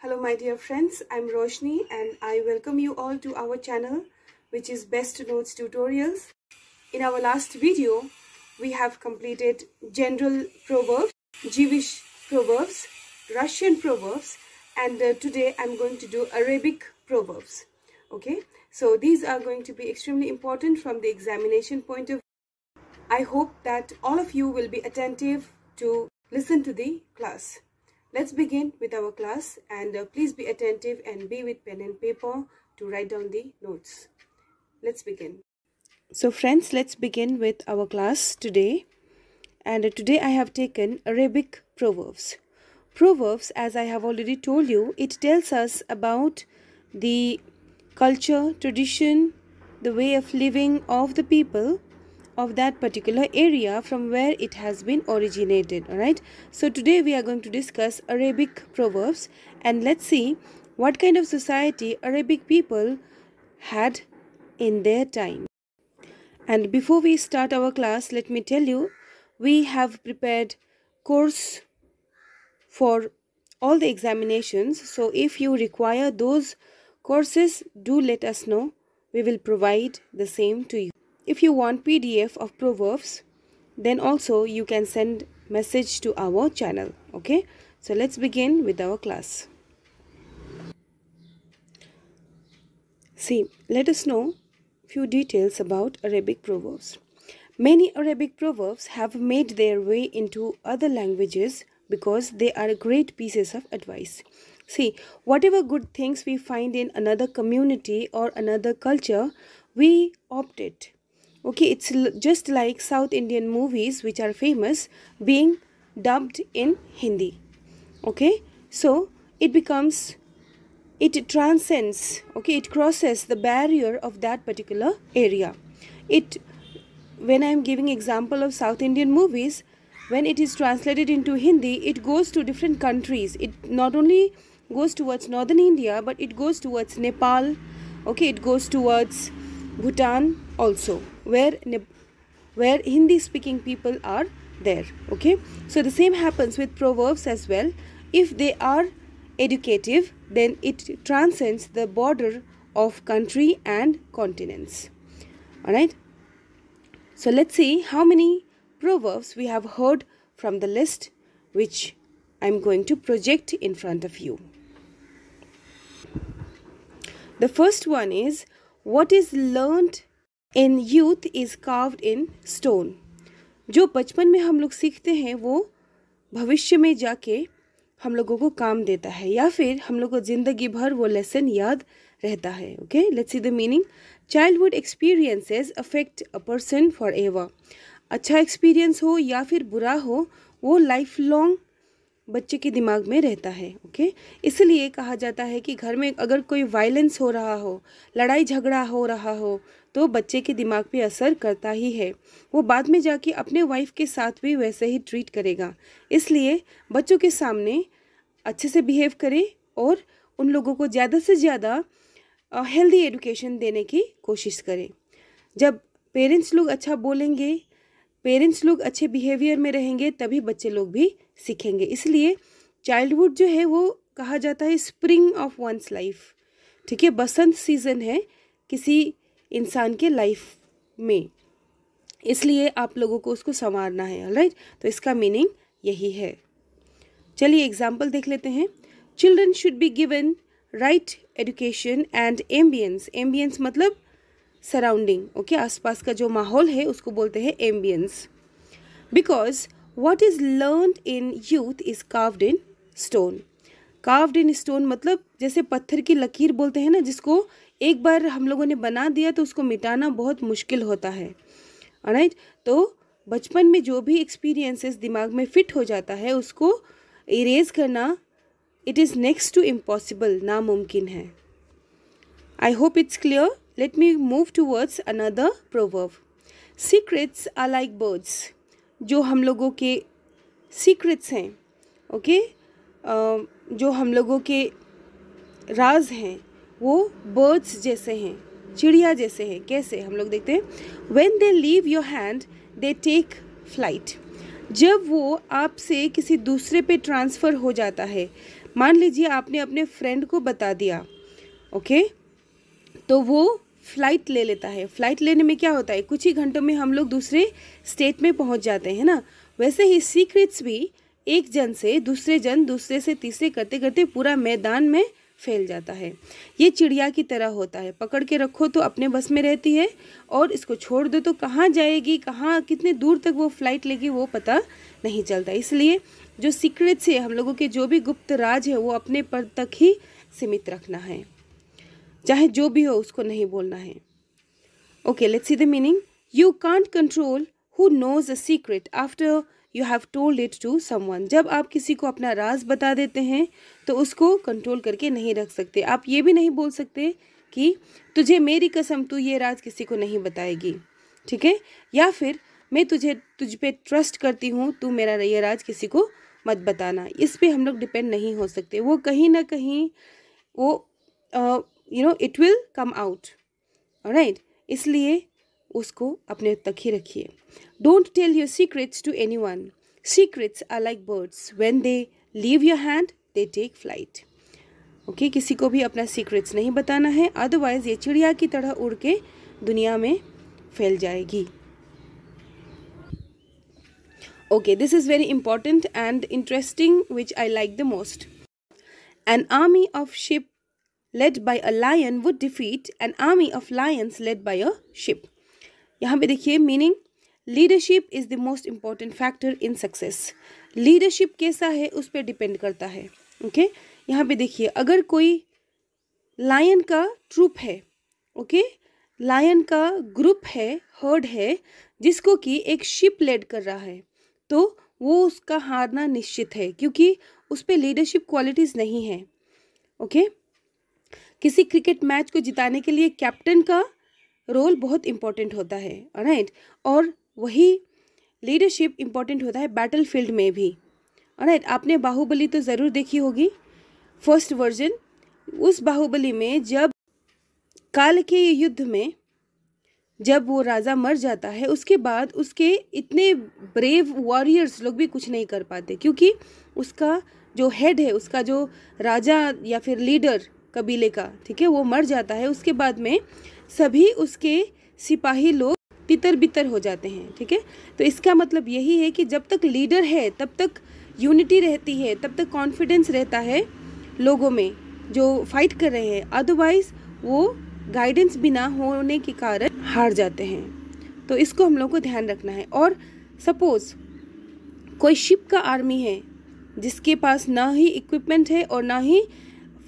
Hello my dear friends, I'm Roshni and I welcome you all to our channel which is Best Notes Tutorials. In our last video, we have completed general proverbs, Jewish proverbs, Russian proverbs and uh, today I'm going to do Arabic proverbs. Okay, so these are going to be extremely important from the examination point of view. I hope that all of you will be attentive to listen to the class. Let's begin with our class and uh, please be attentive and be with pen and paper to write down the notes. Let's begin. So friends, let's begin with our class today. And uh, today I have taken Arabic proverbs. Proverbs, as I have already told you, it tells us about the culture, tradition, the way of living of the people of that particular area from where it has been originated alright so today we are going to discuss Arabic proverbs and let's see what kind of society Arabic people had in their time and before we start our class let me tell you we have prepared course for all the examinations so if you require those courses do let us know we will provide the same to you if you want PDF of Proverbs, then also you can send message to our channel. Okay, so let's begin with our class. See, let us know few details about Arabic proverbs. Many Arabic proverbs have made their way into other languages because they are great pieces of advice. See, whatever good things we find in another community or another culture, we opt it okay it's just like south indian movies which are famous being dubbed in hindi okay so it becomes it transcends okay it crosses the barrier of that particular area it when i am giving example of south indian movies when it is translated into hindi it goes to different countries it not only goes towards northern india but it goes towards nepal okay it goes towards Bhutan also where where Hindi speaking people are there okay so the same happens with proverbs as well if they are educative then it transcends the border of country and continents all right so let's see how many proverbs we have heard from the list which i'm going to project in front of you the first one is what is learned in youth is carved in stone जो बचपन में हम लोग सीखते हैं वो भविष्य में जाके हम लोगों को काम देता है या फिर हम लोग को ज़िंदगी भर वो लेसन याद रहता है okay let's see the meaning childhood experiences affect a person for ever अच्छा एक्सपीरियंस हो या फिर बुरा हो वो लाइफ लॉन्ग बच्चे के दिमाग में रहता है ओके इसलिए कहा जाता है कि घर में अगर कोई वायलेंस हो रहा हो लड़ाई झगड़ा हो रहा हो तो बच्चे के दिमाग पे असर करता ही है वो बाद में जाके अपने वाइफ के साथ भी वैसे ही ट्रीट करेगा इसलिए बच्चों के सामने अच्छे से बिहेव करें और उन लोगों को ज़्यादा से ज़्यादा हेल्दी एडुकेशन देने की कोशिश करें जब पेरेंट्स लोग अच्छा बोलेंगे पेरेंट्स लोग अच्छे बिहेवियर में रहेंगे तभी बच्चे लोग भी सीखेंगे इसलिए चाइल्डहुड जो है वो कहा जाता है स्प्रिंग ऑफ वंस लाइफ ठीक है बसंत सीजन है किसी इंसान के लाइफ में इसलिए आप लोगों को उसको संवारना है राइट तो इसका मीनिंग यही है चलिए एग्जाम्पल देख लेते हैं children should be given right education and ambience ambience मतलब सराउंडिंग ओके okay? आसपास का जो माहौल है उसको बोलते हैं ambience because what is learn in youth is carved in stone carved in stone मतलब जैसे पत्थर की लकीर बोलते हैं ना जिसको एक बार हम लोगों ने बना दिया तो उसको मिटाना बहुत मुश्किल होता है राइट तो बचपन में जो भी एक्सपीरियंसेस दिमाग में फिट हो जाता है उसको इरेज करना it is next to impossible नामुमकिन है I hope it's clear let me move towards another proverb secrets are like birds जो हम लोगों के सीक्रेट्स हैं ओके जो हम लोगों के राज हैं वो बर्ड्स जैसे हैं चिड़िया जैसे हैं कैसे हम लोग देखते हैं when they leave your hand they take flight जब वो आपसे किसी दूसरे पे ट्रांसफ़र हो जाता है मान लीजिए आपने अपने फ्रेंड को बता दिया ओके तो वो फ़्लाइट ले लेता है फ़्लाइट लेने में क्या होता है कुछ ही घंटों में हम लोग दूसरे स्टेट में पहुंच जाते हैं ना वैसे ही सीक्रेट्स भी एक जन से दूसरे जन दूसरे से तीसरे करते करते पूरा मैदान में फैल जाता है ये चिड़िया की तरह होता है पकड़ के रखो तो अपने बस में रहती है और इसको छोड़ दो तो कहाँ जाएगी कहाँ कितने दूर तक वो फ्लाइट लेगी वो पता नहीं चलता इसलिए जो सीक्रेट्स है हम लोगों के जो भी गुप्त राज है वो अपने पर तक ही सीमित रखना है चाहे जो भी हो उसको नहीं बोलना है okay let's see the meaning you can't control who knows a secret after you have told it to someone जब आप किसी को अपना राज बता देते हैं तो उसको कंट्रोल करके नहीं रख सकते आप ये भी नहीं बोल सकते कि तुझे मेरी कसम तू ये राज किसी को नहीं बताएगी ठीक है या फिर मैं तुझे तुझ पे ट्रस्ट करती हूँ तू मेरा ये राज किसी को मत बताना इस पर हम लोग डिपेंड नहीं हो सकते वो कहीं ना कहीं वो आ, you know it will come out right इसलिए उसको अपने तक ही रखिए don't tell your secrets to anyone secrets are like birds when they leave your hand they take flight okay किसी को भी अपना सीक्रेट्स नहीं बताना है अदरवाइज ये चिड़िया की तरह उड़ के दुनिया में फैल जाएगी okay this is very important and interesting which I like the most an army of sheep led by a lion would defeat an army of lions led by a sheep. यहाँ पे देखिए meaning leadership is the most important factor in success leadership कैसा है उस पर depend करता है okay okay? यहाँ पे देखिए अगर कोई लायन का ट्रूप है ओके okay? लायन का ग्रुप है हर्ड है जिसको कि एक शिप लेड कर रहा है तो वो उसका हारना निश्चित है क्योंकि उस पर लीडरशिप क्वालिटीज़ नहीं है ओके okay? किसी क्रिकेट मैच को जिताने के लिए कैप्टन का रोल बहुत इम्पॉर्टेंट होता है राइट और वही लीडरशिप इम्पॉर्टेंट होता है बैटल फील्ड में भी राइट आपने बाहुबली तो ज़रूर देखी होगी फर्स्ट वर्जन उस बाहुबली में जब काल के युद्ध में जब वो राजा मर जाता है उसके बाद उसके इतने ब्रेव वॉरियर्स लोग भी कुछ नहीं कर पाते क्योंकि उसका जो हेड है उसका जो राजा या फिर लीडर कबीले का ठीक है वो मर जाता है उसके बाद में सभी उसके सिपाही लोग तितर बितर हो जाते हैं ठीक है तो इसका मतलब यही है कि जब तक लीडर है तब तक यूनिटी रहती है तब तक कॉन्फिडेंस रहता है लोगों में जो फाइट कर रहे हैं अदरवाइज वो गाइडेंस बिना होने के कारण हार जाते हैं तो इसको हम लोग को ध्यान रखना है और सपोज़ कोई शिप का आर्मी है जिसके पास ना ही इक्विपमेंट है और ना ही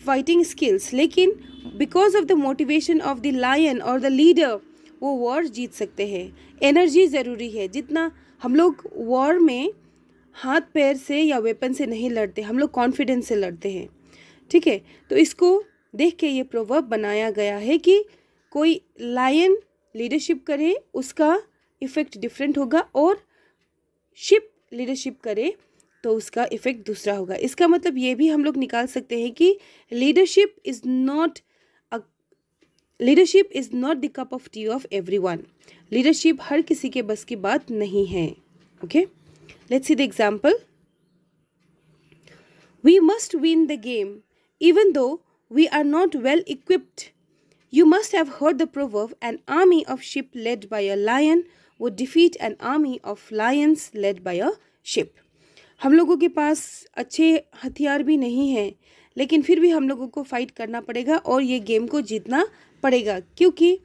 फाइटिंग स्किल्स लेकिन because of the motivation of the lion और द लीडर वो वॉर जीत सकते हैं एनर्जी ज़रूरी है जितना हम लोग वॉर में हाथ पैर से या वेपन से नहीं लड़ते हम लोग कॉन्फिडेंस से लड़ते हैं ठीक है तो इसको देख के ये प्रोवर्ब बनाया गया है कि कोई लायन लीडरशिप करे उसका इफ़ेक्ट डिफरेंट होगा और शिप लीडरशिप करे तो उसका इफ़ेक्ट दूसरा होगा इसका मतलब ये भी हम लोग निकाल सकते हैं कि leadership is not leadership is not the cup of tea of everyone leadership हर किसी के बस की बात नहीं है okay let's see the example we must win the game even though we are not well equipped you must have heard the proverb an army of sheep led by a lion would defeat an army of lions led by a sheep हम लोगों के पास अच्छे हथियार भी नहीं हैं लेकिन फिर भी हम लोगों को फाइट करना पड़ेगा और ये गेम को जीतना पड़ेगा क्योंकि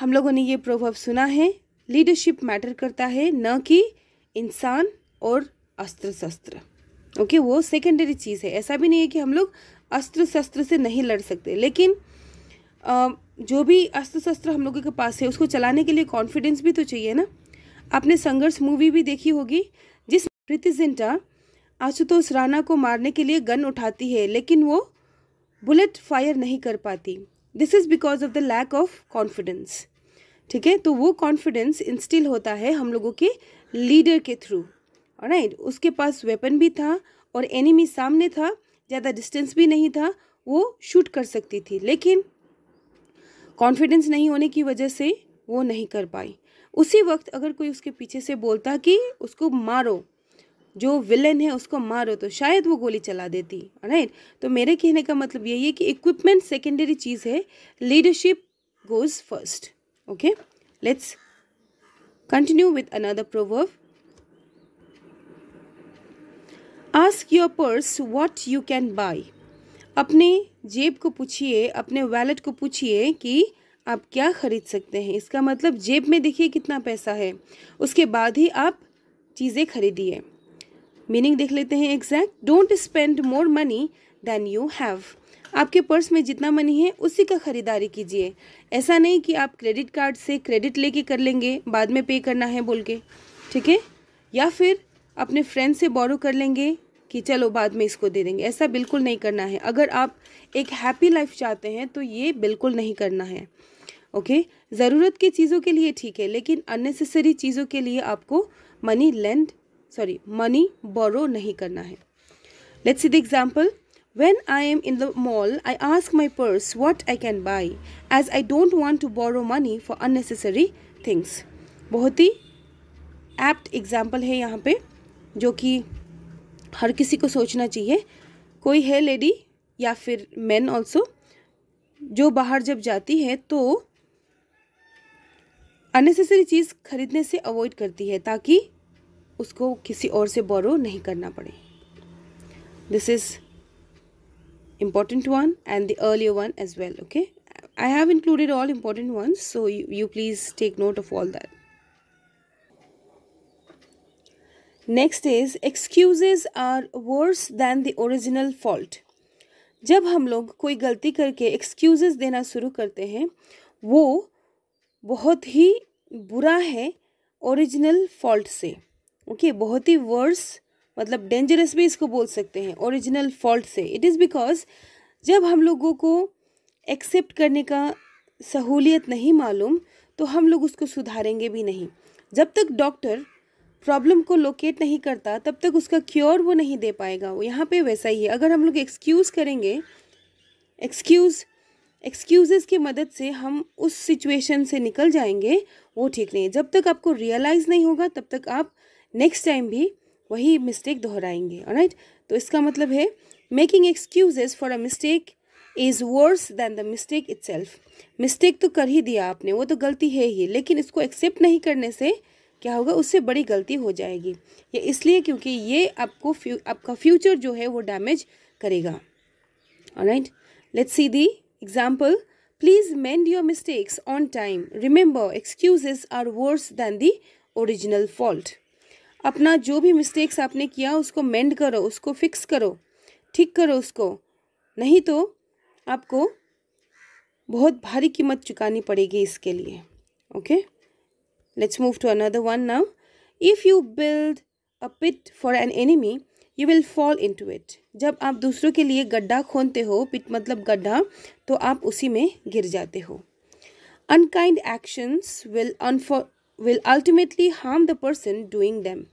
हम लोगों ने ये प्रभाव सुना है लीडरशिप मैटर करता है न कि इंसान और अस्त्र शस्त्र ओके वो सेकेंडरी चीज़ है ऐसा भी नहीं है कि हम लोग अस्त्र शस्त्र से नहीं लड़ सकते लेकिन आ, जो भी अस्त्र शस्त्र हम लोगों के पास है उसको चलाने के लिए कॉन्फिडेंस भी तो चाहिए ना आपने संघर्ष मूवी भी देखी होगी प्रीति जिंटा आशुतोष राणा को मारने के लिए गन उठाती है लेकिन वो बुलेट फायर नहीं कर पाती this is because of the lack of confidence ठीक है तो वो कॉन्फिडेंस इंस्टिल होता है हम लोगों के लीडर के थ्रू राइट उसके पास वेपन भी था और एनिमी सामने था ज़्यादा डिस्टेंस भी नहीं था वो शूट कर सकती थी लेकिन कॉन्फिडेंस नहीं होने की वजह से वो नहीं कर पाई उसी वक्त अगर कोई उसके पीछे से बोलता कि उसको मारो जो विलन है उसको मारो तो शायद वो गोली चला देती राइट तो मेरे कहने का मतलब यही है कि इक्विपमेंट सेकेंडरी चीज़ है leadership goes first okay let's continue with another proverb ask your purse what you can buy अपने जेब को पूछिए अपने वैलेट को पूछिए कि आप क्या खरीद सकते हैं इसका मतलब जेब में देखिए कितना पैसा है उसके बाद ही आप चीज़ें खरीदिए मीनिंग देख लेते हैं exact don't spend more money than you have आपके पर्स में जितना मनी है उसी का ख़रीदारी कीजिए ऐसा नहीं कि आप क्रेडिट कार्ड से क्रेडिट लेके कर लेंगे बाद में पे करना है बोल के ठीक है या फिर अपने फ्रेंड से बोरो कर लेंगे कि चलो बाद में इसको दे देंगे ऐसा बिल्कुल नहीं करना है अगर आप एक हैप्पी लाइफ चाहते हैं तो ये बिल्कुल नहीं करना है ओके ज़रूरत की चीज़ों के लिए ठीक है लेकिन अननेसेसरी चीज़ों के लिए आपको money lend sorry money borrow नहीं करना है let's see the example when I am in the mall I ask my purse what I can buy as I don't want to borrow money for unnecessary things बहुत ही apt example है यहाँ पे जो कि हर किसी को सोचना चाहिए कोई है लेडी या फिर मैन ऑल्सो जो बाहर जब जाती है तो अननेसेसरी चीज़ खरीदने से अवॉइड करती है ताकि उसको किसी और से बोरो नहीं करना पड़े this is important one and the earlier one as well okay I have included all important one so you please take note of all that next is excuses are worse than the original fault जब हम लोग कोई गलती करके excuses देना शुरू करते हैं वो बहुत ही बुरा है ओरिजिनल फॉल्ट से ओके okay, बहुत ही वर्स मतलब डेंजरस भी इसको बोल सकते हैं ओरिजिनल फॉल्ट से इट इज़ बिकॉज जब हम लोगों को एक्सेप्ट करने का सहूलियत नहीं मालूम तो हम लोग उसको सुधारेंगे भी नहीं जब तक डॉक्टर प्रॉब्लम को लोकेट नहीं करता तब तक उसका क्योर वो नहीं दे पाएगा वो यहाँ पे वैसा ही है अगर हम लोग एक्सक्यूज़ करेंगे एक्सक्यूज़ एक्सक्यूज़ की मदद से हम उस सिचुएशन से निकल जाएंगे वो ठीक नहीं जब तक आपको रियलाइज़ नहीं होगा तब तक आप नेक्स्ट टाइम भी वही मिस्टेक दोहराएंगे राइट तो इसका मतलब है making excuses for a mistake is worse than the mistake itself mistake तो कर ही दिया आपने वो तो गलती है ही लेकिन इसको एक्सेप्ट नहीं करने से क्या होगा उससे बड़ी गलती हो जाएगी ये इसलिए क्योंकि ये आपको फ्यू, आपका फ्यूचर जो है वो डैमेज करेगा right let's see the example please mend your mistakes on time remember excuses are worse than the original fault अपना जो भी मिस्टेक्स आपने किया उसको मेंड करो उसको फिक्स करो ठीक करो उसको नहीं तो आपको बहुत भारी कीमत चुकानी पड़ेगी इसके लिए okay let's move to another one now if you build a pit for an enemy you will fall into it जब आप दूसरों के लिए गड्ढा खोनते हो पिट मतलब गड्ढा तो आप उसी में गिर जाते हो अनकाइंड एक्शंस विल अनफॉ will ultimately harm the person doing them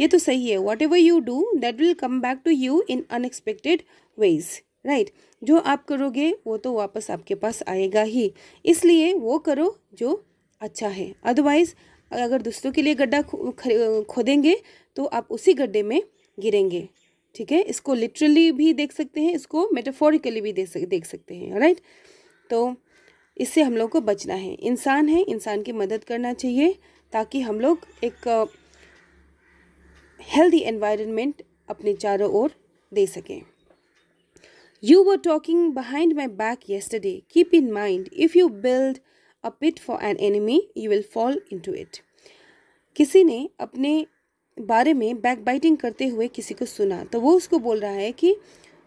ये तो सही है whatever you do that will come back to you in unexpected ways right जो आप करोगे वो तो वापस आपके पास आएगा ही इसलिए वो करो जो अच्छा है अदरवाइज अगर दूसरों के लिए गड्ढा खोदेंगे तो आप उसी गड्ढे में गिरेंगे ठीक है इसको लिटरली भी देख सकते हैं इसको मेटाफोरिकली भी देख देख सकते हैं राइट तो इससे हम लोग को बचना है इंसान है इंसान की मदद करना चाहिए ताकि हम लोग एक हेल्दी एनवायरनमेंट अपने चारों ओर दे सकें you were talking behind my back yesterday keep in mind if you build a pit for an enemy you will fall into it किसी ने अपने बारे में बैक बाइटिंग करते हुए किसी को सुना तो वो उसको बोल रहा है कि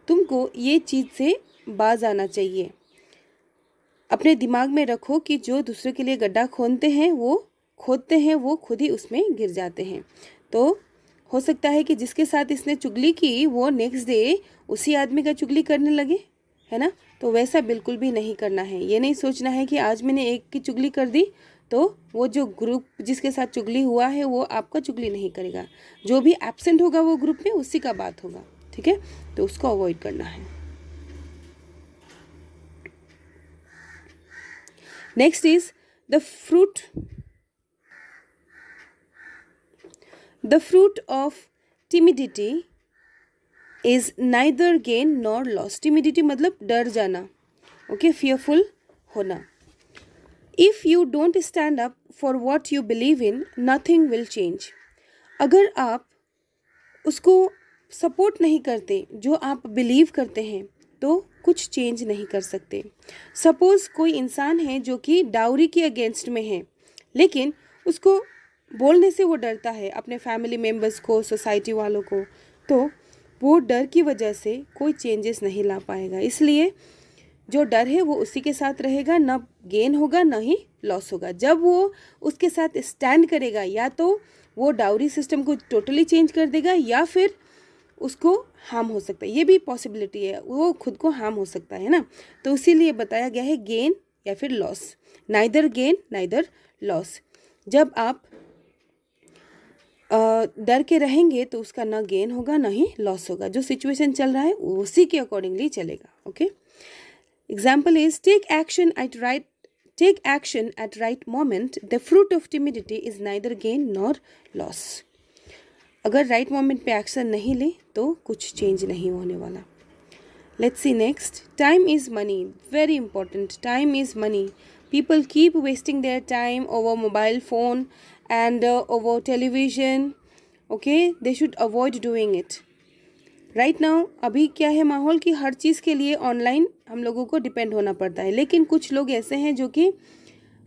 तुमको ये चीज़ से बाज आना चाहिए अपने दिमाग में रखो कि जो दूसरों के लिए गड्ढा खोदते हैं वो खोदते हैं वो खुद ही उसमें गिर जाते हैं तो हो सकता है कि जिसके साथ इसने चुगली की वो नेक्स्ट डे उसी आदमी का चुगली करने लगे है ना तो वैसा बिल्कुल भी नहीं करना है ये नहीं सोचना है कि आज मैंने एक की चुगली कर दी तो वो जो ग्रुप जिसके साथ चुगली हुआ है वो आपका चुगली नहीं करेगा जो भी एबसेंट होगा वो ग्रुप में उसी का बात होगा ठीक है तो उसको अवॉइड करना है next is the fruit the fruit of timidity is neither gain nor loss timidity मतलब डर जाना okay fearful होना if you don't stand up for what you believe in nothing will change अगर आप उसको सपोर्ट नहीं करते जो आप बिलीव करते हैं तो कुछ चेंज नहीं कर सकते सपोज़ कोई इंसान है जो कि डाउरी के अगेंस्ट में है लेकिन उसको बोलने से वो डरता है अपने फैमिली मेम्बर्स को सोसाइटी वालों को तो वो डर की वजह से कोई चेंजेस नहीं ला पाएगा इसलिए जो डर है वो उसी के साथ रहेगा ना गेन होगा ना ही लॉस होगा जब वो उसके साथ स्टैंड करेगा या तो वो डाउरी सिस्टम को टोटली चेंज कर देगा या फिर उसको हार्म हो सकता है ये भी पॉसिबिलिटी है वो खुद को हार्म हो सकता है ना तो उसीलिए बताया गया है गेन या फिर loss neither gain neither loss जब आप डर के रहेंगे तो उसका ना गेन होगा ना ही लॉस होगा जो सिचुएशन चल रहा है उसी के अकॉर्डिंगली चलेगा okay example is take action at right take action at right moment the fruit of timidity is neither gain nor loss अगर राइट मोमेंट पे एक्शन नहीं ले तो कुछ चेंज नहीं होने वाला let's see next time is money very important time is money people keep wasting their time over mobile phone and over television okay they should avoid doing it right now अभी क्या है माहौल कि हर चीज़ के लिए ऑनलाइन हम लोगों को डिपेंड होना पड़ता है लेकिन कुछ लोग ऐसे हैं जो कि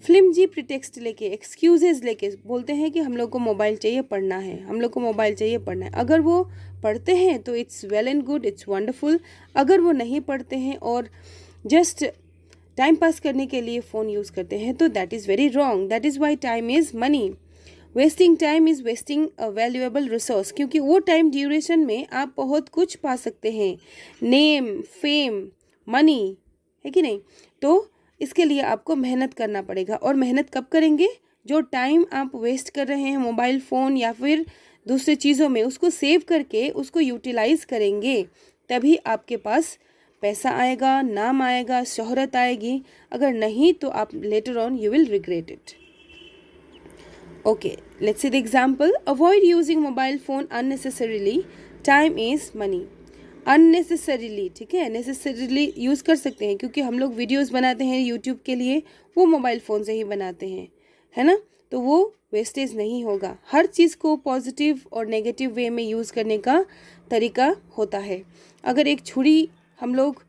फिल्म जी प्रिटेक्स्ट लेके एक्सक्यूजेज लेके बोलते हैं कि हम लोग को मोबाइल चाहिए पढ़ना है हम लोग को मोबाइल चाहिए पढ़ना है अगर वो पढ़ते हैं तो it's well and good it's wonderful अगर वो नहीं पढ़ते हैं और जस्ट टाइम पास करने के लिए फ़ोन यूज़ करते हैं तो that is very wrong that is why time is money wasting time is wasting a valuable resource क्योंकि वो टाइम ड्यूरेशन में आप बहुत कुछ पा सकते हैं नेम फेम मनी है कि नहीं तो इसके लिए आपको मेहनत करना पड़ेगा और मेहनत कब करेंगे जो टाइम आप वेस्ट कर रहे हैं मोबाइल फ़ोन या फिर दूसरे चीज़ों में उसको सेव करके उसको यूटिलाइज करेंगे तभी आपके पास पैसा आएगा नाम आएगा शोहरत आएगी अगर नहीं तो आप later on you will regret it okay let's see the example avoid using mobile phone unnecessarily time is money unnecessarily ठीक है नेसेसरीली यूज़ कर सकते हैं क्योंकि हम लोग वीडियोज़ बनाते हैं यूट्यूब के लिए वो मोबाइल फ़ोन से ही बनाते हैं है ना तो वो वेस्टेज नहीं होगा हर चीज़ को पॉजिटिव और नेगेटिव वे में यूज़ करने का तरीका होता है अगर एक छुरी हम लोग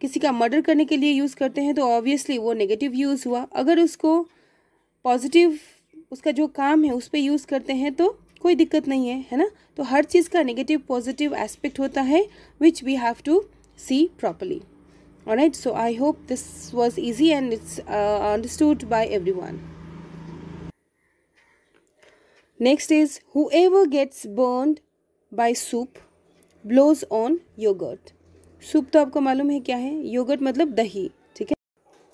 किसी का मर्डर करने के लिए यूज़ करते हैं तो ऑब्वियसली वो नेगेटिव यूज़ हुआ अगर उसको पॉजिटिव उसका जो काम है उस पर यूज़ करते हैं तो कोई दिक्कत नहीं है है ना तो हर चीज़ का नेगेटिव पॉजिटिव एस्पेक्ट होता है which we have to see properly और right so I hope this was easy and it's understood by everyone next is whoever gets burn by soup blows on yogurt soup तो आपको मालूम है क्या है yogurt मतलब दही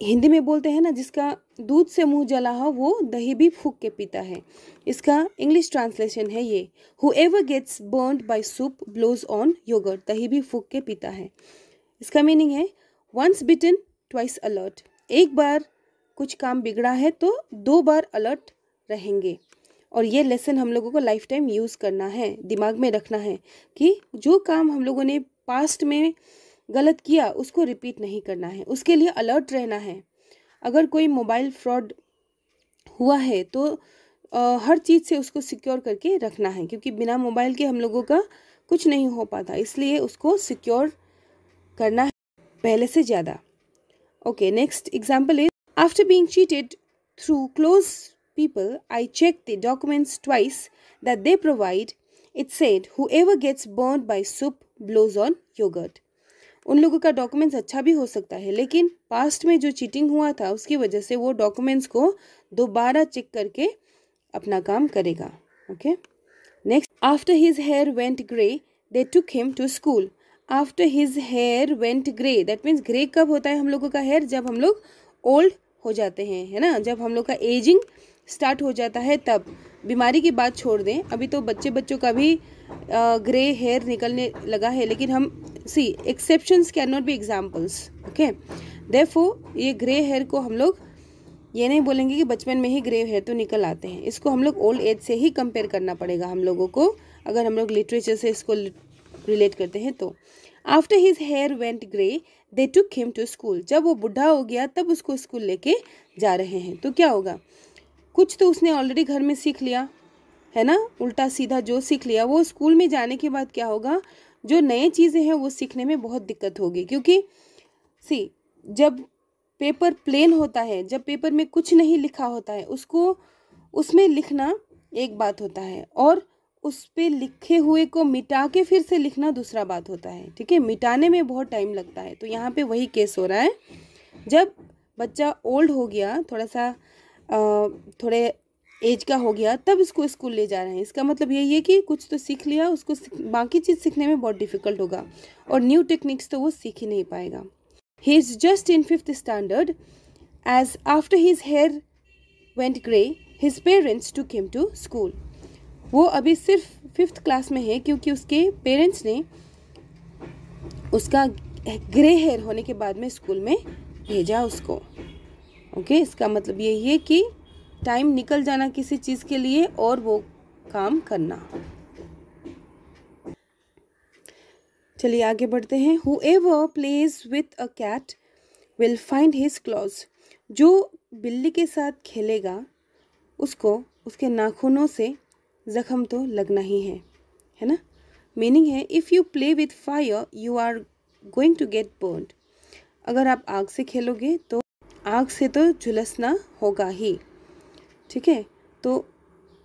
हिंदी में बोलते हैं ना जिसका दूध से मुंह जला हो वो दही भी फूक के पीता है इसका इंग्लिश ट्रांसलेशन है ये whoever gets burn by soup blows on yogurt दही भी फूक के पीता है इसका मीनिंग है वंस बिटन ट्वाइस अलर्ट एक बार कुछ काम बिगड़ा है तो दो बार अलर्ट रहेंगे और ये लेसन हम लोगों को लाइफ टाइम यूज़ करना है दिमाग में रखना है कि जो काम हम लोगों ने पास्ट में गलत किया उसको रिपीट नहीं करना है उसके लिए अलर्ट रहना है अगर कोई मोबाइल फ्रॉड हुआ है तो आ, हर चीज़ से उसको सिक्योर करके रखना है क्योंकि बिना मोबाइल के हम लोगों का कुछ नहीं हो पाता इसलिए उसको सिक्योर करना है पहले से ज़्यादा okay next example is after being cheated through close people I check the documents twice that they provide provide. Said whoever gets burned by soup blows on yogurt उन लोगों का डॉक्यूमेंट्स अच्छा भी हो सकता है लेकिन पास्ट में जो चीटिंग हुआ था उसकी वजह से वो डॉक्यूमेंट्स को दोबारा चेक करके अपना काम करेगा okay next after his hair went grey they took him to school after his hair went grey that means grey कब होता है हम लोगों का हेयर जब हम लोग ओल्ड हो जाते हैं है ना जब हम लोग का एजिंग स्टार्ट हो जाता है तब बीमारी की बात छोड़ दें अभी तो बच्चे बच्चों का भी ग्रे हेयर निकलने लगा है लेकिन हम see exception can not be examples okay देफो ये ग्रे हेयर को हम लोग ये नहीं बोलेंगे कि बचपन में ही ग्रे हेयर तो निकल आते हैं इसको हम लोग ओल्ड एज से ही कंपेयर करना पड़ेगा हम लोगों को अगर हम लोग लिटरेचर से इसको रिलेट करते हैं तो after his hair went grey they took him to school जब वो बूढ़ा हो गया तब उसको स्कूल लेके जा रहे हैं तो क्या होगा कुछ तो उसने ऑलरेडी घर में सीख लिया है ना उल्टा सीधा जो सीख लिया वो स्कूल में जाने के बाद क्या होगा जो नए चीज़ें हैं वो सीखने में बहुत दिक्कत होगी क्योंकि सी जब पेपर प्लेन होता है जब पेपर में कुछ नहीं लिखा होता है उसको उसमें लिखना एक बात होता है और उस पर लिखे हुए को मिटा के फिर से लिखना दूसरा बात होता है ठीक है मिटाने में बहुत टाइम लगता है तो यहाँ पे वही केस हो रहा है जब बच्चा ओल्ड हो गया थोड़ा सा थोड़े एज का हो गया तब इसको स्कूल ले जा रहे हैं इसका मतलब यही है कि कुछ तो सीख लिया उसको बाकी चीज़ सीखने में बहुत डिफिकल्ट होगा और न्यू टेक्निक्स तो वो सीख ही नहीं पाएगा he is just in fifth standard as after his hair went grey his parents to came to school वो अभी सिर्फ फिफ्थ क्लास में है क्योंकि उसके पेरेंट्स ने उसका ग्रे हेयर होने के बाद में स्कूल में भेजा उसको ओके okay? इसका मतलब यही है कि टाइम निकल जाना किसी चीज़ के लिए और वो काम करना चलिए आगे बढ़ते हैं whoever plays with a cat will find his claws जो बिल्ली के साथ खेलेगा उसको उसके नाखूनों से ज़ख्म तो लगना ही है है ना मीनिंग है if you play with fire you are going to get burn अगर आप आग से खेलोगे तो आग से तो झुलसना होगा ही ठीक है तो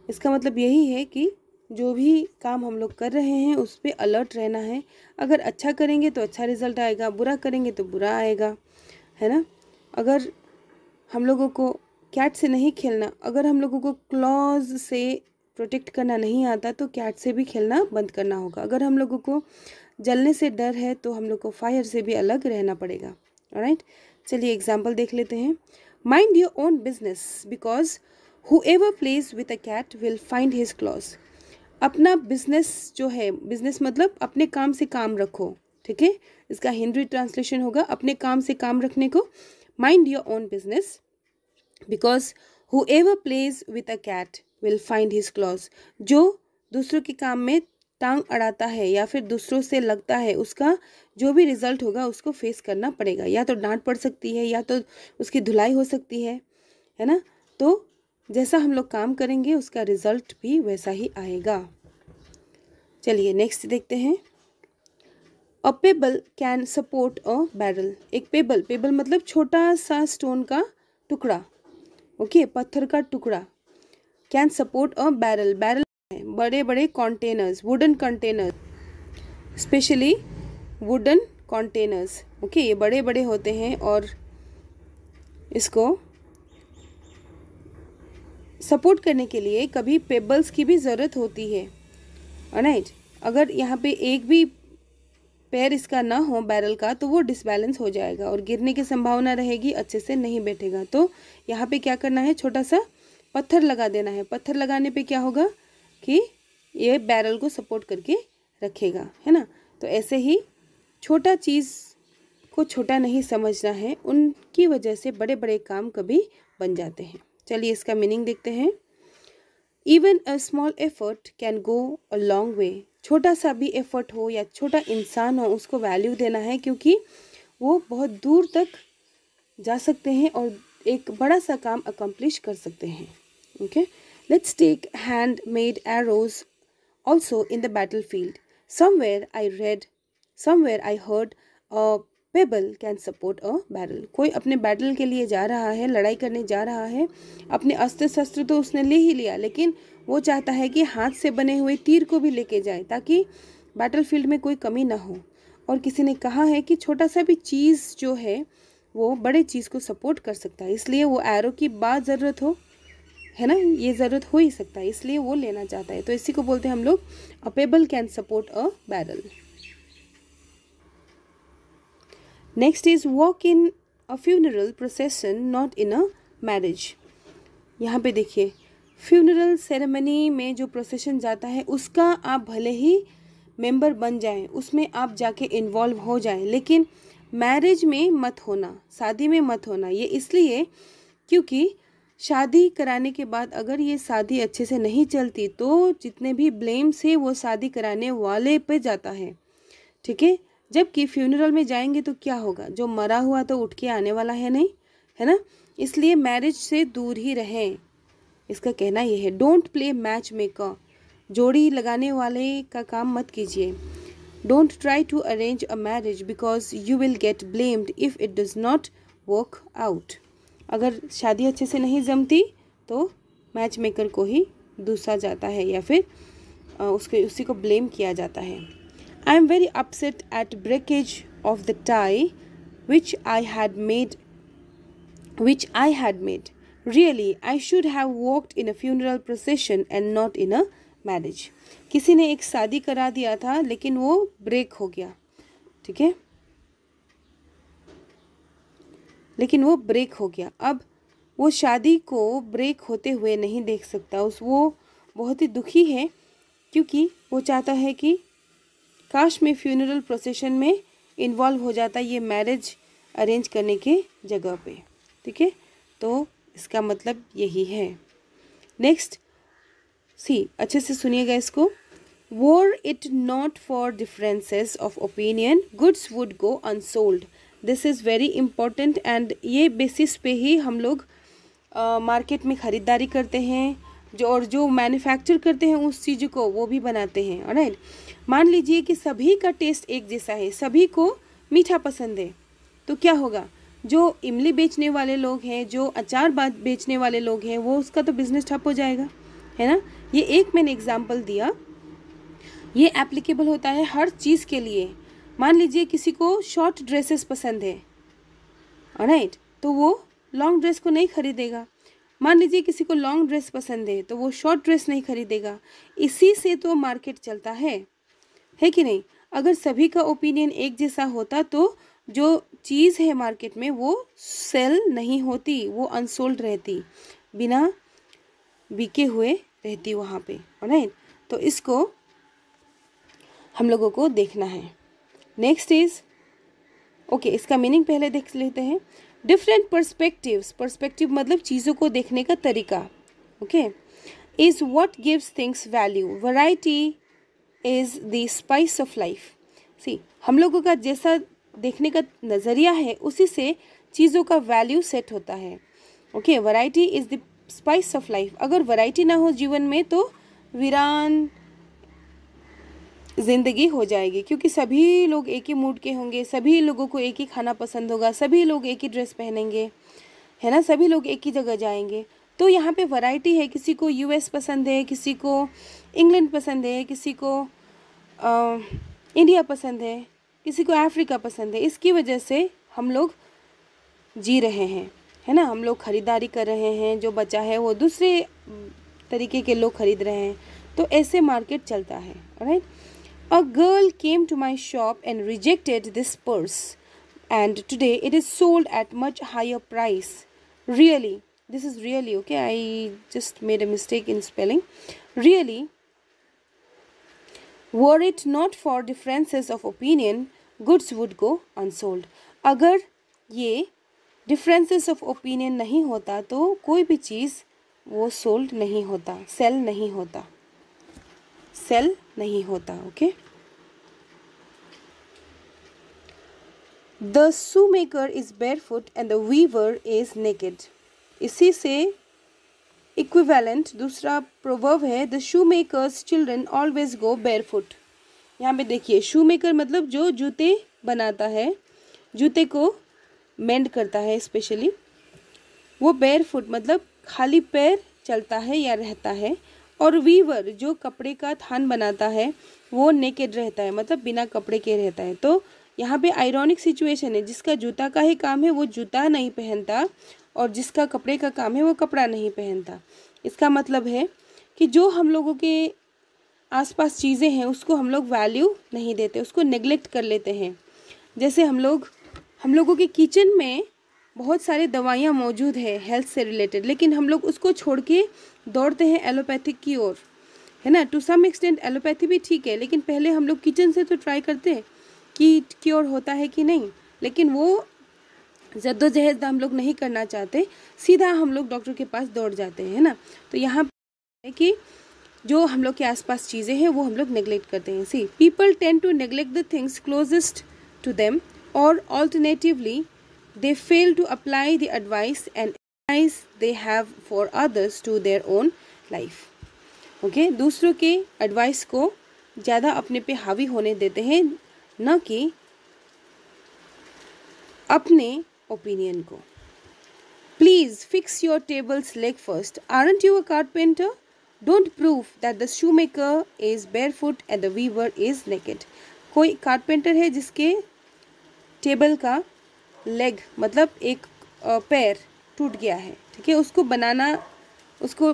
इसका मतलब यही है कि जो भी काम हम लोग कर रहे हैं उस पर अलर्ट रहना है अगर अच्छा करेंगे तो अच्छा रिजल्ट आएगा बुरा करेंगे तो बुरा आएगा है ना अगर हम लोगों को कैट से नहीं खेलना अगर हम लोगों को क्लॉज से प्रोटेक्ट करना नहीं आता तो कैट से भी खेलना बंद करना होगा अगर हम लोगों को जलने से डर है तो हम लोग को फायर से भी अलग रहना पड़ेगा राइट चलिए एग्जाम्पल देख लेते हैं mind your own business because whoever plays with a cat will find his claws अपना बिजनेस जो है बिजनेस मतलब अपने काम से काम रखो ठीक है इसका हिंदी ट्रांसलेशन होगा अपने काम से काम रखने को mind your own business because whoever plays with a cat will find his claws जो दूसरों के काम में टांग अड़ाता है या फिर दूसरों से लगता है उसका जो भी रिजल्ट होगा उसको फेस करना पड़ेगा या तो डांट पड़ सकती है या तो उसकी धुलाई हो सकती है है ना तो जैसा हम लोग काम करेंगे उसका रिज़ल्ट भी वैसा ही आएगा चलिए नेक्स्ट देखते हैं a pebble can support a barrel एक पेबल पेबल मतलब छोटा सा स्टोन का टुकड़ा ओके okay, पत्थर का टुकड़ा can support a barrel barrel बड़े बड़े containers wooden containers specially wooden containers okay ये बड़े बड़े होते हैं और इसको सपोर्ट करने के लिए कभी पेबल्स की भी ज़रूरत होती है राइट अगर यहाँ पे एक भी पैर इसका ना हो बैरल का तो वो डिसबैलेंस हो जाएगा और गिरने की संभावना रहेगी अच्छे से नहीं बैठेगा तो यहाँ पे क्या करना है छोटा सा पत्थर लगा देना है पत्थर लगाने पे क्या होगा कि ये बैरल को सपोर्ट करके रखेगा है ना तो ऐसे ही छोटा चीज़ को छोटा नहीं समझना है उनकी वजह से बड़े बड़े काम कभी बन जाते हैं चलिए इसका मीनिंग देखते हैं even a small effort can go a long way छोटा सा भी एफर्ट हो या छोटा इंसान हो उसको वैल्यू देना है क्योंकि वो बहुत दूर तक जा सकते हैं और एक बड़ा सा काम अकम्प्लिश कर सकते हैं okay let's take handmade arrows also in the battlefield somewhere I read somewhere I heard pebble can support a barrel कोई अपने बैटल के लिए जा रहा है लड़ाई करने जा रहा है अपने अस्त्र शस्त्र तो उसने ले ही लिया लेकिन वो चाहता है कि हाथ से बने हुए तीर को भी लेके जाए ताकि बैटल फील्ड में कोई कमी ना हो और किसी ने कहा है कि छोटा सा भी चीज़ जो है वो बड़े चीज़ को सपोर्ट कर सकता है इसलिए वो एरो की बात ज़रूरत हो है ना ये ज़रूरत हो ही सकता है इसलिए वो लेना चाहता है तो इसी को बोलते हैं हम लोग a pebble can support a barrel next is walk in a funeral procession not in a marriage यहाँ पे देखिए फ्यूनरल सेरेमनी में जो प्रोसेशन जाता है उसका आप भले ही मेंबर बन जाएं उसमें आप जाके इन्वॉल्व हो जाएं लेकिन मैरिज में मत होना शादी में मत होना ये इसलिए क्योंकि शादी कराने के बाद अगर ये शादी अच्छे से नहीं चलती तो जितने भी ब्लेम्स है वो शादी कराने वाले पे जाता है ठीक है जबकि फ्यूनरल में जाएंगे तो क्या होगा जो मरा हुआ तो उठ के आने वाला है नहीं है ना इसलिए मैरिज से दूर ही रहें इसका कहना यह है डोंट प्ले मैच मेकर जोड़ी लगाने वाले का काम मत कीजिए don't try to arrange a marriage because you will get blamed if it does not work out अगर शादी अच्छे से नहीं जमती तो मैच मेकर को ही दूसरा जाता है या फिर उसके उसी को ब्लेम किया जाता है I am very upset at breakage of the tie which I had made which I had made. Really, I should have walked in a funeral procession and not in a marriage. किसी ने एक शादी करा दिया था लेकिन वो break हो गया ठीक है लेकिन वो ब्रेक हो गया अब वो शादी को ब्रेक होते हुए नहीं देख सकता उस वो बहुत ही दुखी है क्योंकि वो चाहता है कि काश मैं फ्यूनरल प्रोसेशन में इन्वॉल्व हो जाता ये मैरिज अरेंज करने के जगह पे ठीक है तो इसका मतलब यही है नेक्स्ट सी अच्छे से सुनिएगा इसको were it not for differences of opinion goods would go unsold this is very important and ये बेसिस पे ही हम लोग मार्केट uh, में ख़रीदारी करते हैं जो और जो मैन्युफैक्चर करते हैं उस चीज़ को वो भी बनाते हैं राइट मान लीजिए कि सभी का टेस्ट एक जैसा है सभी को मीठा पसंद है तो क्या होगा जो इमली बेचने वाले लोग हैं जो अचार बेचने वाले लोग हैं वो उसका तो बिजनेस ठप हो जाएगा है ना ये एक मैंने एग्जाम्पल दिया ये एप्लीकेबल होता है हर चीज़ के लिए मान लीजिए किसी को शॉर्ट ड्रेसेस पसंद है राइट तो वो लॉन्ग ड्रेस को नहीं खरीदेगा मान लीजिए किसी को लॉन्ग ड्रेस पसंद है तो वो शॉर्ट ड्रेस नहीं खरीदेगा इसी से तो मार्केट चलता है है कि नहीं अगर सभी का ओपिनियन एक जैसा होता तो जो चीज़ है मार्केट में वो सेल नहीं होती वो अनसोल्ड रहती बिना बिके हुए रहती वहाँ पे राइट तो इसको हम लोगों को देखना है नेक्स्ट इज़ ओके इसका मीनिंग पहले देख लेते हैं डिफरेंट परस्पेक्टिव परस्पेक्टिव मतलब चीज़ों को देखने का तरीका okay is what gives things value variety is the spice of life see हम लोगों का जैसा देखने का नज़रिया है उसी से चीज़ों का वैल्यू सेट होता है okay variety is the spice of life अगर वराइटी ना हो जीवन में तो वीरान ज़िंदगी हो जाएगी क्योंकि सभी लोग एक ही मूड के होंगे सभी लोगों को एक ही खाना पसंद होगा सभी लोग एक ही ड्रेस पहनेंगे है ना सभी लोग एक ही जगह जाएंगे तो यहाँ पे वैरायटी है किसी को यूएस पसंद है किसी को इंग्लैंड पसंद है किसी को आ, इंडिया पसंद है किसी को अफ्रीका पसंद है इसकी वजह से हम लोग जी रहे हैं है ना हम लोग ख़रीदारी कर रहे हैं जो बचा है वो दूसरे तरीके के लोग ख़रीद रहे हैं तो ऐसे मार्केट चलता है right A girl came to my shop and rejected this purse, and today it is sold at much higher price. Really, this is really okay. I just made a mistake in spelling. Really, were it not for differences of opinion, goods would go unsold. अगर ये differences of opinion नहीं होता तो कोई भी चीज़ वो sold नहीं होता sell नहीं होता सेल नहीं होता okay the shoe maker is bare foot and the weaver is naked इसी से इक्विवेलेंट दूसरा प्रोवर्व है the shoe makers children always go bare foot यहाँ पे देखिए शू मेकर मतलब जो जूते बनाता है जूते को मेंड करता है स्पेशली वो बेयर फुट मतलब खाली पैर चलता है या रहता है और वीवर जो कपड़े का थान बनाता है वो नेकेड रहता है मतलब बिना कपड़े के रहता है तो यहाँ पे आयरॉनिक सिचुएशन है जिसका जूता का ही काम है वो जूता नहीं पहनता और जिसका कपड़े का काम है वो कपड़ा नहीं पहनता इसका मतलब है कि जो हम लोगों के आसपास चीज़ें हैं उसको हम लोग वैल्यू नहीं देते उसको नेग्लेक्ट कर लेते हैं जैसे हम लोग हम लोगों के किचन में बहुत सारे दवाइयाँ मौजूद है हेल्थ से रिलेटेड लेकिन हम लोग उसको छोड़ के दौड़ते हैं एलोपैथिक की ओर है ना टू सम एक्सटेंट एलोपैथी भी ठीक है लेकिन पहले हम लोग किचन से तो ट्राई करते हैं कि क्योर होता है कि नहीं लेकिन वो जद्दोजहद हम लोग नहीं करना चाहते सीधा हम लोग डॉक्टर के पास दौड़ जाते हैं ना तो यहाँ है कि जो हम लोग के आसपास चीज़ें हैं वो हम लोग नेग्लेक्ट करते हैं see people tend to neglect the things closest to them और alternatively they fail to apply the advice and praise they have for others to their own life okay दूसरों के एडवाइस को ज़्यादा अपने पे हावी होने देते हैं न कि अपने ओपिनियन को please fix your tables leg first aren't you a carpenter don't prove that the shoe maker is bare foot and the weaver is naked कोई कारपेंटर है जिसके टेबल का लेग मतलब एक पैर टूट गया है ठीक है उसको बनाना उसको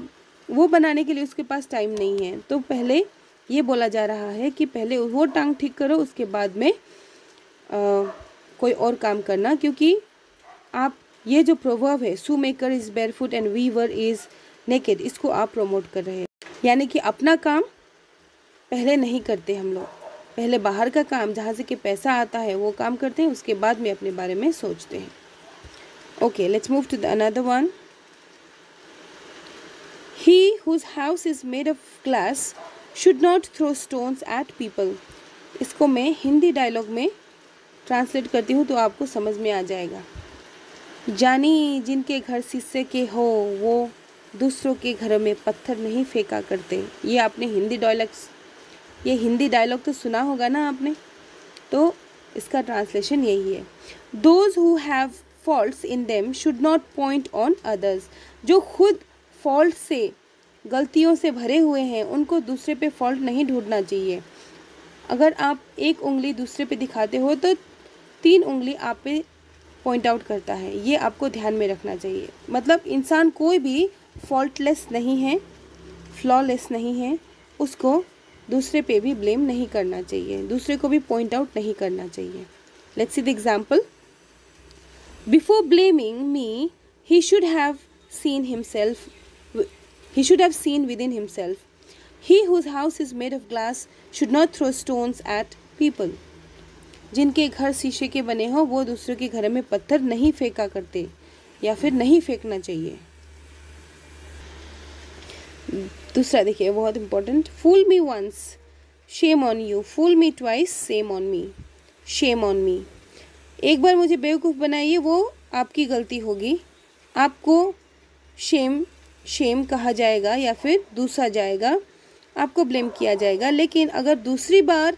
वो बनाने के लिए उसके पास टाइम नहीं है तो पहले ये बोला जा रहा है कि पहले वो टांग ठीक करो उसके बाद में आ, कोई और काम करना क्योंकि आप ये जो प्रोवर्व है shoe maker is bare foot and weaver is naked इसको आप प्रमोट कर रहे हैं यानी कि अपना काम पहले नहीं करते हम लोग पहले बाहर का काम जहाँ से कि पैसा आता है वो काम करते हैं उसके बाद में अपने बारे में सोचते हैं okay let's move to the another one he whose house is made of glass should not throw stones at people इसको मैं हिंदी डायलॉग में ट्रांसलेट करती हूँ तो आपको समझ में आ जाएगा जानी जिनके घर शीशे के हो वो दूसरों के घरों में पत्थर नहीं फेंका करते ये आपने हिंदी डायलॉग्स ये हिंदी डायलॉग तो सुना होगा ना आपने तो इसका ट्रांसलेशन यही है those who have faults in them should not point on others जो खुद फॉल्ट से गलतियों से भरे हुए हैं उनको दूसरे पे फॉल्ट नहीं ढूंढना चाहिए अगर आप एक उंगली दूसरे पे दिखाते हो तो तीन उंगली आप पे पॉइंट आउट करता है ये आपको ध्यान में रखना चाहिए मतलब इंसान कोई भी फॉल्टलेस नहीं है फ्लॉलेस नहीं है उसको दूसरे पे भी ब्लेम नहीं करना चाहिए दूसरे को भी पॉइंट आउट नहीं करना चाहिए let's see the example Before blaming me, he should have seen himself. He should have seen within himself. He whose house is made of glass should not throw stones at people. जिनके घर शीशे के बने हों वो दूसरों के घर में पत्थर नहीं फेंका करते या फिर नहीं फेंकना चाहिए दूसरा देखिए बहुत important fool me once shame on you fool me twice shame on me shame on me एक बार मुझे बेवकूफ़ बनाइए वो आपकी गलती होगी आपको शेम शेम कहा जाएगा या फिर दूसरा जाएगा आपको ब्लेम किया जाएगा लेकिन अगर दूसरी बार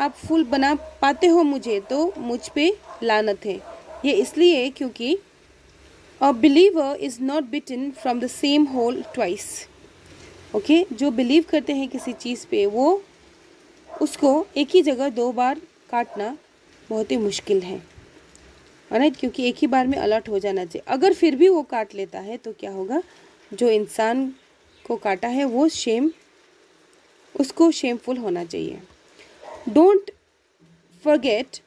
आप फुल बना पाते हो मुझे तो मुझ पे लानत है ये इसलिए क्योंकि a believer is not bitten from the same hole twice okay जो बिलीव करते हैं किसी चीज़ पे वो उसको एक ही जगह दो बार काटना बहुत ही मुश्किल है राइट क्योंकि एक ही बार में अलर्ट हो जाना चाहिए अगर फिर भी वो काट लेता है तो क्या होगा जो इंसान को काटा है वो शेम उसको शेमफुल होना चाहिए don't forget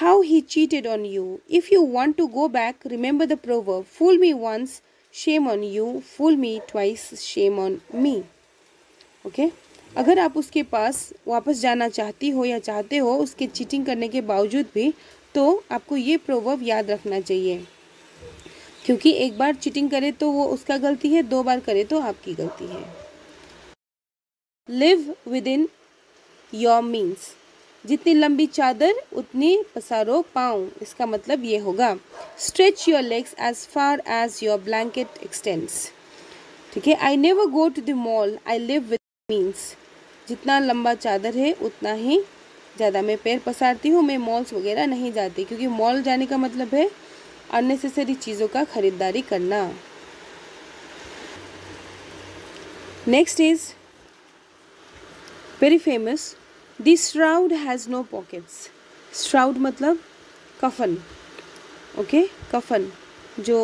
how he cheated on you if you want to go back remember the proverb fool me once shame on you fool me twice shame on me okay अगर आप उसके पास वापस जाना चाहती हो या चाहते हो उसके चीटिंग करने के बावजूद भी तो आपको ये प्रोवर्ब याद रखना चाहिए क्योंकि एक बार चीटिंग करे तो वो उसका गलती है दो बार करे तो आपकी गलती है live within your means जितनी लंबी चादर उतनी पसारो पाओ इसका मतलब ये होगा stretch your legs as far as your blanket extends ठीक है I never go to the mall I live with means जितना लंबा चादर है उतना ही ज़्यादा मैं पैर पसारती हूँ मैं मॉल्स वगैरह नहीं जाती क्योंकि मॉल जाने का मतलब है अननेसेसरी चीज़ों का ख़रीदारी करना next is very famous this shroud has no pockets shroud मतलब कफन ओके okay? कफन जो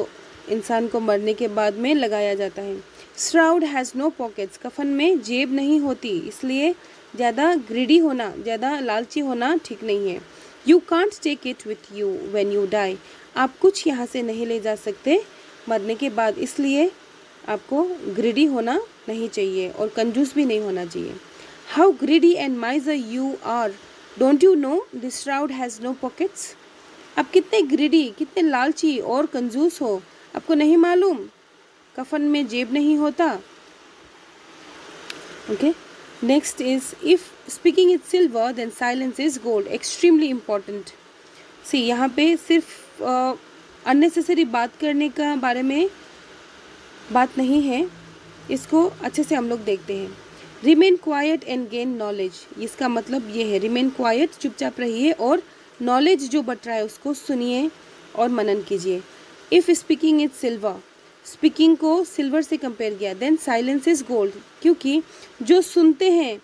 इंसान को मरने के बाद में लगाया जाता है श्राउड हैज़ नो पॉकेट्स कफन में जेब नहीं होती इसलिए ज़्यादा ग्रीडी होना ज़्यादा लालची होना ठीक नहीं है you can't take it with you when you die आप कुछ यहाँ से नहीं ले जा सकते मरने के बाद इसलिए आपको ग्रीडी होना नहीं चाहिए और कंजूस भी नहीं होना चाहिए how greedy and miser you are don't you know this shroud has no pockets आप कितने ग्रीडी कितने लालची और कंजूस हो आपको नहीं मालूम कफन में जेब नहीं होता okay okay? Next is if speaking is silver then silence is gold extremely important see यहाँ पे सिर्फ अननेसेसरी uh, बात करने का बारे में बात नहीं है इसको अच्छे से हम लोग देखते हैं remain quiet and gain knowledge इसका मतलब ये है रिमेन क्वाइट चुपचाप रहिए और नॉलेज जो बट रहा है उसको सुनिए और मनन कीजिए if speaking is silver speaking को सिल्वर से कंपेयर किया देन साइलेंस इज गोल्ड क्योंकि जो सुनते हैं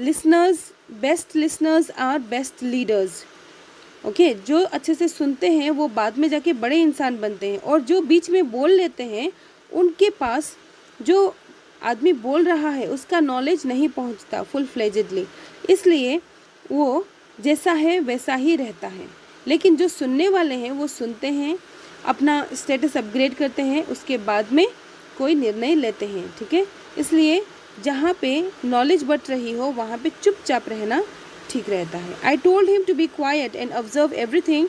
listeners best listeners are best leaders okay जो अच्छे से सुनते हैं वो बाद में जाके बड़े इंसान बनते हैं और जो बीच में बोल लेते हैं उनके पास जो आदमी बोल रहा है उसका नॉलेज नहीं पहुंचता फुल फ्लेजडली इसलिए वो जैसा है वैसा ही रहता है लेकिन जो सुनने वाले हैं वो सुनते हैं अपना स्टेटस अपग्रेड करते हैं उसके बाद में कोई निर्णय लेते हैं ठीक है इसलिए जहाँ पे नॉलेज बट रही हो वहाँ पे चुपचाप रहना ठीक रहता है I told him to be quiet and observe everything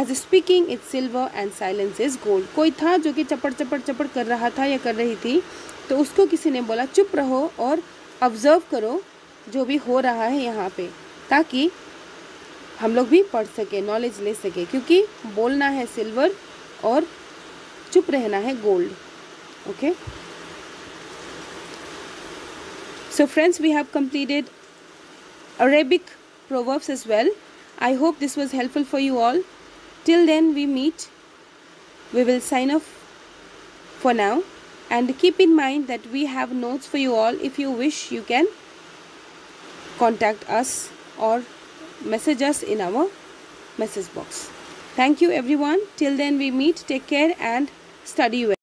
as speaking is silver and silence is gold कोई था जो कि चपड़ चपड़ चपड़ कर रहा था या कर रही थी तो उसको किसी ने बोला चुप रहो और ऑब्जर्व करो जो भी हो रहा है यहाँ पे ताकि हम लोग भी पढ़ सकें नॉलेज ले सकें क्योंकि बोलना है सिल्वर और चुप रहना है gold okay so friends we have completed Arabic proverbs as well I hope this was helpful for you all till then we meet we will sign off for now and keep in mind that we have notes for you all if you wish you can contact us or message in our message box Thank you everyone. Till then we meet. Take care and study well.